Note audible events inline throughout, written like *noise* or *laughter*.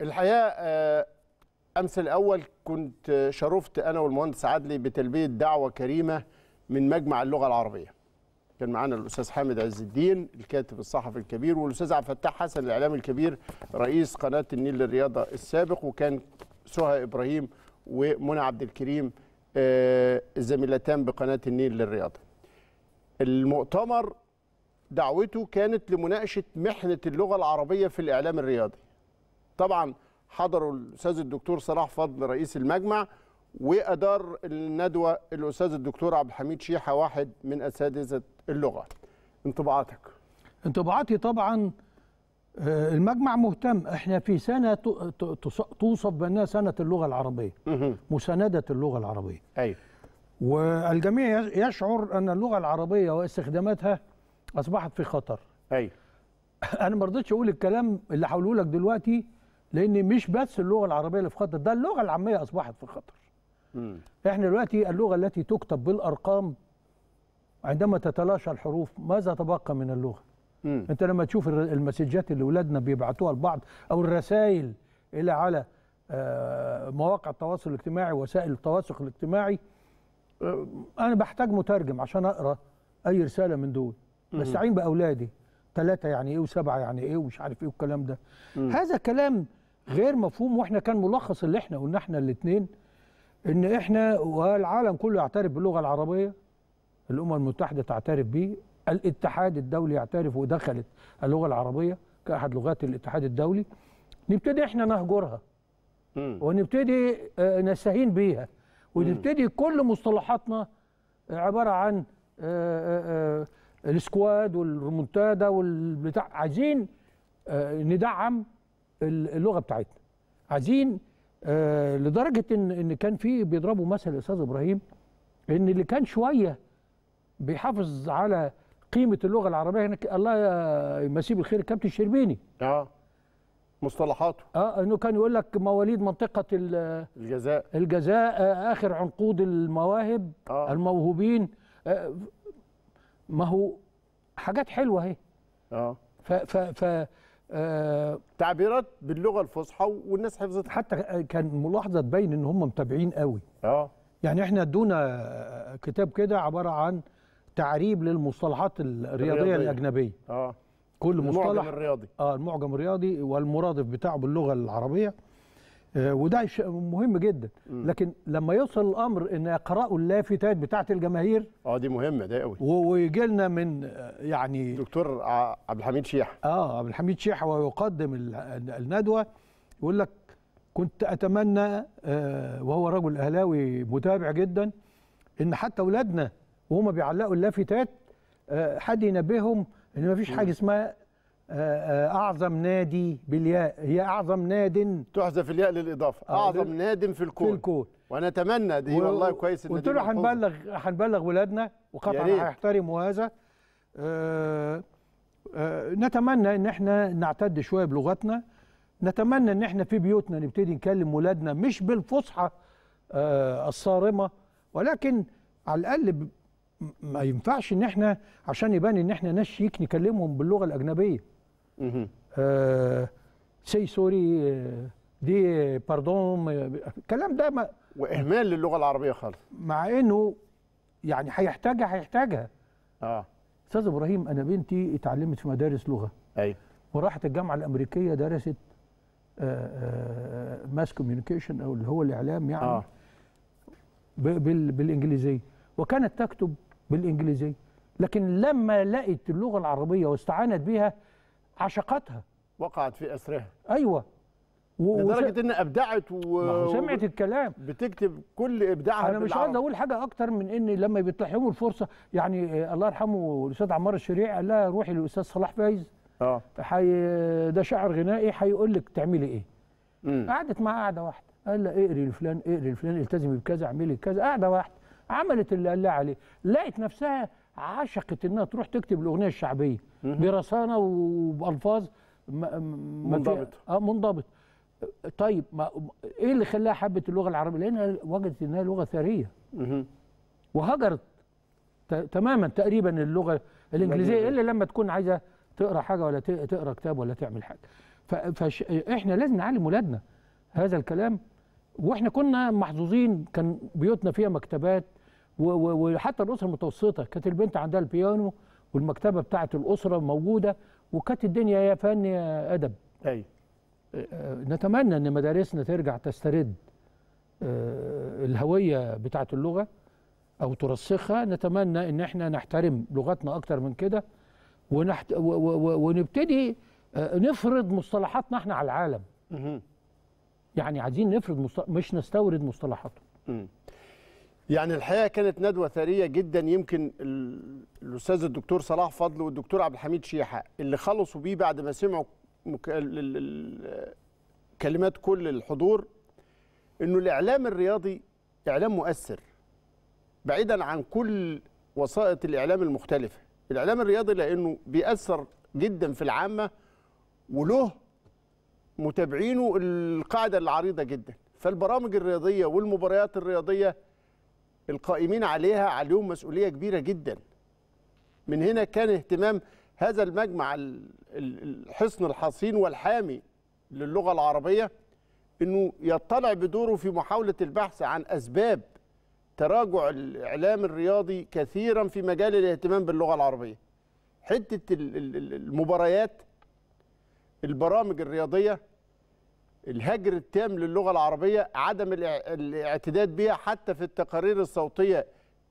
الحقيقه آه، امس الاول كنت آه، شرفت انا والمهندس عدلي بتلبيه دعوه كريمه من مجمع اللغه العربيه كان معانا الاستاذ حامد عز الدين الكاتب الصحفي الكبير والاستاذ عبد الفتاح حسن الاعلامي الكبير رئيس قناه النيل للرياضه السابق وكان سهى ابراهيم ومنى عبد الكريم آه، الزميلتان بقناه النيل للرياضه المؤتمر دعوته كانت لمناقشه محنه اللغه العربيه في الاعلام الرياضي طبعا حضروا الاستاذ الدكتور صلاح فضل رئيس المجمع وادار الندوه الاستاذ الدكتور عبد الحميد شيحه واحد من اساتذه اللغه انطباعاتك انطباعاتي طبعا آه، المجمع مهتم احنا في سنه توصف بانها سنه اللغه العربيه مسانده اللغه العربيه ايوه والجميع يشعر ان اللغه العربيه واستخداماتها اصبحت في خطر ايوه *laughs* انا ما رضيتش اقول الكلام اللي هقوله لك دلوقتي لان مش بس اللغه العربيه اللي في خطر ده اللغه العاميه اصبحت في خطر مم. احنا دلوقتي اللغه التي تكتب بالارقام عندما تتلاشى الحروف ماذا تبقى من اللغه مم. انت لما تشوف المسجات اللي اولادنا بيبعتوها لبعض او الرسائل الى على آه، مواقع التواصل الاجتماعي وسائل التواصل الاجتماعي آه، انا بحتاج مترجم عشان اقرا اي رساله من دول بستعين باولادي ثلاثه يعني ايه وسبعه يعني ايه ومش عارف ايه والكلام ده مم. هذا كلام غير مفهوم واحنا كان ملخص اللي احنا قلنا احنا الاثنين ان احنا والعالم كله يعترف باللغه العربيه الامم المتحده تعترف به الاتحاد الدولي يعترف ودخلت اللغه العربيه كاحد لغات الاتحاد الدولي نبتدي احنا نهجرها ونبتدي آه، نستهين بيها ونبتدي كل مصطلحاتنا عباره عن آه، آه، السكواد والريمونتادا والبتاع عايزين ندعم اللغه بتاعتنا عايزين آه لدرجه ان ان كان في بيضربوا مثل الاستاذ ابراهيم ان اللي كان شويه بيحافظ على قيمه اللغه العربيه هنا الله يمسيه بالخير كابتن الشربيني اه مصطلحاته اه انه كان يقول لك مواليد منطقه الجزاء الجزاء آه اخر عنقود المواهب آه. الموهوبين آه ما هو حاجات حلوه اهي اه ف ف ف تعبيرات باللغه الفصحى والناس حفظتها حتى كان ملاحظه تبين ان هم متابعين قوي اه يعني احنا ادونا كتاب كده عباره عن تعريب للمصطلحات الرياضيه الرياضية. الاجنبيه اه كل مصطلح المعجم الرياضي اه المعجم الرياضي والمرادف بتاعه باللغه العربيه آه، وده شيء مهم جدا لكن لما يوصل الامر ان يقرأوا اللافتات بتاعه الجماهير اه دي مهمه ده قوي ويجي لنا من آه، يعني دكتور عبد الحميد شيح اه عبد الحميد شيح ويقدم الندوه يقول لك كنت اتمنى آه، وهو رجل اهلاوي متابع جدا ان حتى اولادنا وهم بيعلقوا اللافتات حد ينبههم ان ما فيش حاجه اسمها آه، آه، اعظم نادي بالياء هي اعظم ناد تحذف الياء للاضافه آه، اعظم ناد في الكون في الكون ونتمنى دي و... والله كويس ان قلت له هنبلغ هنبلغ ولادنا وقطعا هيحترموا هذا آه آه نتمنى ان احنا نعتد شويه بلغتنا نتمنى ان احنا في بيوتنا نبتدي نكلم ولادنا مش بالفصحى آه الصارمه ولكن على الاقل ما ينفعش ان احنا عشان يبان ان احنا ناس شيك نكلمهم باللغه الاجنبيه آه سي سوري آه، دي باردون الكلام آه، ده ما واهمال للغه العربيه خالص مع انه يعني هيحتاجها هيحتاجها اه استاذ ابراهيم انا بنتي اتعلمت في مدارس لغه ايوه وراحت الجامعه الامريكيه درست ماس آه، كوميونيكيشن او اللي هو الاعلام يعني آه. بالانجليزيه وكانت تكتب بالانجليزيه لكن لما لقت اللغه العربيه واستعانت بها عشقتها وقعت في اسرها ايوه و... لدرجه ان ابدعت و... سمعت الكلام بتكتب كل ابداعها انا مش عايز اقول حاجه اكتر من ان لما بيتلحقوا الفرصه يعني آه، الله يرحمه الاستاذ عمار الشريع قال لها روحي للاستاذ صلاح فايز اه حي... ده شاعر غنائي هيقول لك تعملي ايه مم. قعدت معاه قعده واحده قال لها اقري لفلان اقري لفلان التزمي بكذا اعملي كذا قعده واحده عملت اللي قال لها عليه لقت نفسها عشقت انها تروح تكتب الاغنيه الشعبيه برصانه وبالفاظ منضبط اه منضبط طيب ما ايه اللي خلاها حبت اللغه العربيه؟ لانها وجدت انها لغه ثريه وهجرت تماما تقريبا اللغه الانجليزيه الا لما تكون عايزه تقرا حاجه ولا تقرا كتاب ولا تعمل حاجه فاحنا لازم نعلم اولادنا هذا الكلام واحنا كنا محظوظين كان بيوتنا فيها مكتبات وحتى الاسره المتوسطه كانت البنت عندها البيانو والمكتبه بتاعه الاسره موجوده وكانت الدنيا يا فن يا ادب اي أيوة. آه، آه، نتمنى ان مدارسنا ترجع تسترد آه، الهويه بتاعه اللغه او ترسخها نتمنى ان احنا نحترم لغتنا اكتر من كده ونحت... و... و... ونبتدي نفرض مصطلحاتنا احنا على العالم يعني عايزين نفرض مصطلح... مش نستورد مصطلحاتهم يعني الحقيقه كانت ندوه ثريه جدا يمكن الاستاذ الدكتور صلاح فضل والدكتور عبد الحميد شيحه اللي خلصوا بيه بعد ما سمعوا كلمات كل الحضور انه الاعلام الرياضي اعلام مؤثر بعيدا عن كل وسائط الاعلام المختلفه الاعلام الرياضي لانه بيأثر جدا في العامه وله متابعينه القاعده العريضه جدا فالبرامج الرياضيه والمباريات الرياضيه القائمين عليها عليهم مسؤولية كبيرة جدا من هنا كان اهتمام هذا المجمع الحصن الحصين والحامي للغة العربية أنه يطلع بدوره في محاولة البحث عن أسباب تراجع الإعلام الرياضي كثيرا في مجال الاهتمام باللغة العربية حتة المباريات البرامج الرياضية الهجر التام للغه العربيه عدم الاعتداد بها حتى في التقارير الصوتيه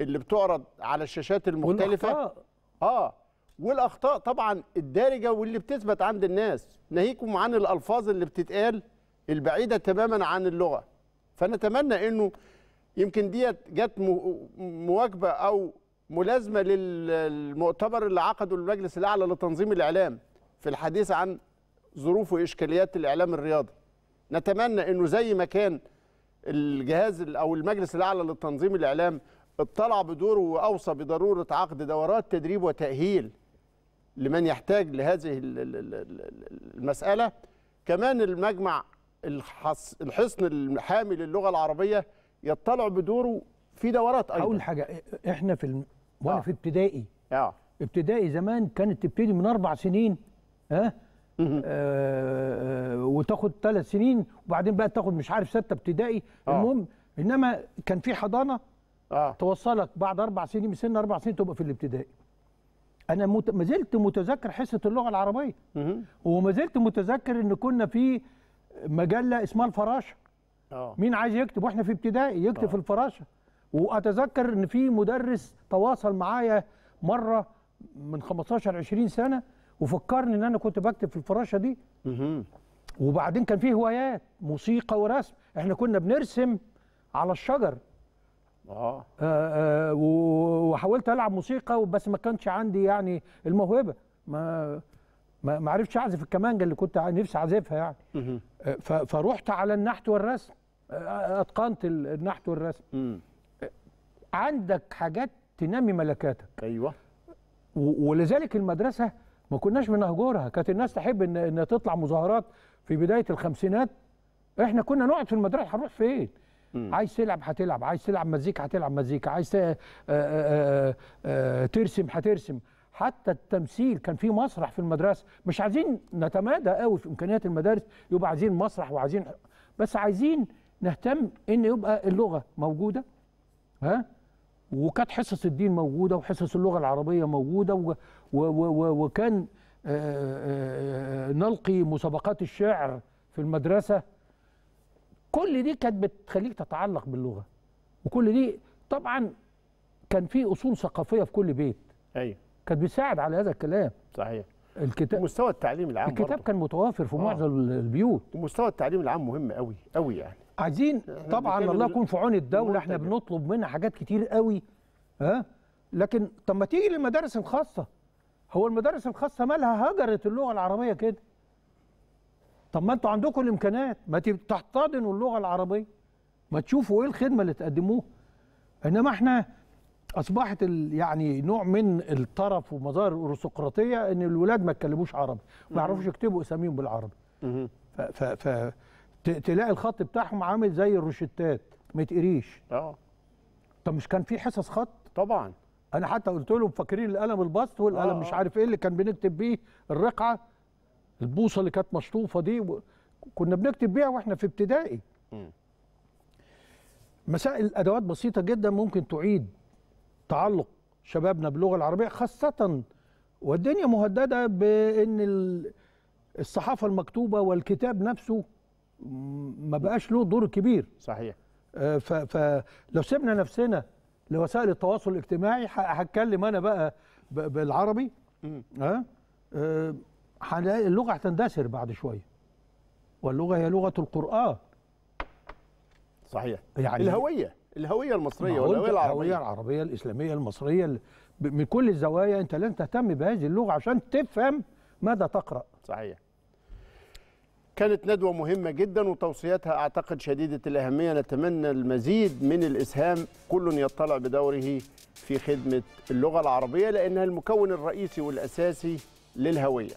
اللي بتعرض على الشاشات المختلفه والأخطاء. اه والاخطاء طبعا الدارجه واللي بتثبت عند الناس ناهيكم عن الالفاظ اللي بتتقال البعيده تماما عن اللغه فنتمنى انه يمكن ديت جت مواكبه او ملازمه للمؤتمر اللي عقده المجلس الاعلى لتنظيم الاعلام في الحديث عن ظروف واشكاليات الاعلام الرياضي نتمنى انه زي ما كان الجهاز او المجلس الاعلى للتنظيم الاعلام اطلع بدوره واوصى بضروره عقد دورات تدريب وتاهيل لمن يحتاج لهذه المساله كمان المجمع الحصن الحامي للغه العربيه يطلع بدوره في دورات ايضا اقول حاجه احنا في الم... وانا آه. في ابتدائي اه ابتدائي زمان كانت تبتدي من اربع سنين ها آه،, آه وتاخد ثلاث سنين وبعدين بقى تاخد مش عارف سته ابتدائي آه. المهم انما كان في حضانه آه. توصلك بعد اربع سنين من سن اربع سنين تبقى في الابتدائي انا مت... ما زلت متذكر حصه اللغه العربيه وما زلت متذكر ان كنا في مجله اسمها الفراشه آه. أوه. مين عايز يكتب واحنا في ابتدائي يكتب أوه. في الفراشه واتذكر ان في مدرس تواصل معايا مره من 15 20 سنه وفكرني ان انا كنت بكتب في الفراشه دي وبعدين كان في هوايات موسيقى ورسم احنا كنا بنرسم على الشجر آه. آه, آه وحاولت العب موسيقى بس ما كانش عندي يعني الموهبه ما ما, ما عرفتش اعزف الكمانجه اللي كنت نفسي اعزفها يعني آه، فروحت على النحت والرسم آه، آه، اتقنت النحت والرسم عندك حاجات تنمي ملكاتك ايوه ولذلك المدرسه ما كناش بنهجرها كانت الناس تحب ان ان تطلع مظاهرات في بدايه الخمسينات احنا كنا نقعد في المدرسه هنروح فين؟ مم. عايز تلعب هتلعب عايز تلعب مزيكا هتلعب مزيكا عايز آآ آآ آآ ترسم هترسم حتى التمثيل كان في مسرح في المدرسه مش عايزين نتمادى قوي في امكانيات المدارس يبقى عايزين مسرح وعايزين بس عايزين نهتم ان يبقى اللغه موجوده ها وكانت حصص الدين موجوده وحصص اللغه العربيه موجوده و و و وكان آه، آه، آه، نلقي مسابقات الشعر في المدرسه كل دي كانت بتخليك تتعلق باللغه وكل دي طبعا كان في اصول ثقافيه في كل بيت ايوه كانت بتساعد على هذا الكلام صحيح الكتاب مستوى التعليم العام الكتاب برضه. كان متوافر في معظم البيوت ومستوى التعليم العام مهم قوي قوي يعني عايزين طبعا الله يكون في عون الدوله احنا بنطلب منها حاجات كتير قوي ها لكن طب ما تيجي للمدارس الخاصه هو المدارس الخاصه مالها هجرت اللغه العربيه كده طب ما انتوا عندكم الامكانات ما تحتضنوا اللغه العربيه ما تشوفوا ايه الخدمه اللي تقدموها انما احنا اصبحت يعني نوع من الطرف ومظاهر الارستقراطيه ان الولاد ما يتكلموش عربي ما يعرفوش يكتبوا اساميهم بالعربي ف ف ف تلاقي الخط بتاعهم عامل زي الروشتات ما تقريش اه طب مش كان في حصص خط طبعا انا حتى قلت لهم فاكرين القلم البسط والقلم آه. مش عارف ايه اللي كان بنكتب بيه الرقعه البوصه اللي كانت مشطوفه دي و... كنا بنكتب بيها واحنا في ابتدائي مسائل ادوات بسيطه جدا ممكن تعيد تعلق شبابنا باللغه العربيه خاصه والدنيا مهدده بان الصحافه المكتوبه والكتاب نفسه ما بقاش له دور كبير صحيح آه، فلو سيبنا نفسنا لوسائل التواصل الاجتماعي هتكلم انا بقى بالعربي ها آه؟, أه؟ هنلاقي اللغه هتندثر بعد شويه واللغه هي لغه القران صحيح يعني الهويه الهويه المصريه والهويه العربيه الهويه العربيه الاسلاميه المصريه من كل الزوايا انت لن تهتم بهذه اللغه عشان تفهم ماذا تقرا صحيح كانت ندوة مهمة جدا وتوصياتها أعتقد شديدة الأهمية نتمنى المزيد من الإسهام كل يطلع بدوره في خدمة اللغة العربية لأنها المكون الرئيسي والأساسي للهوية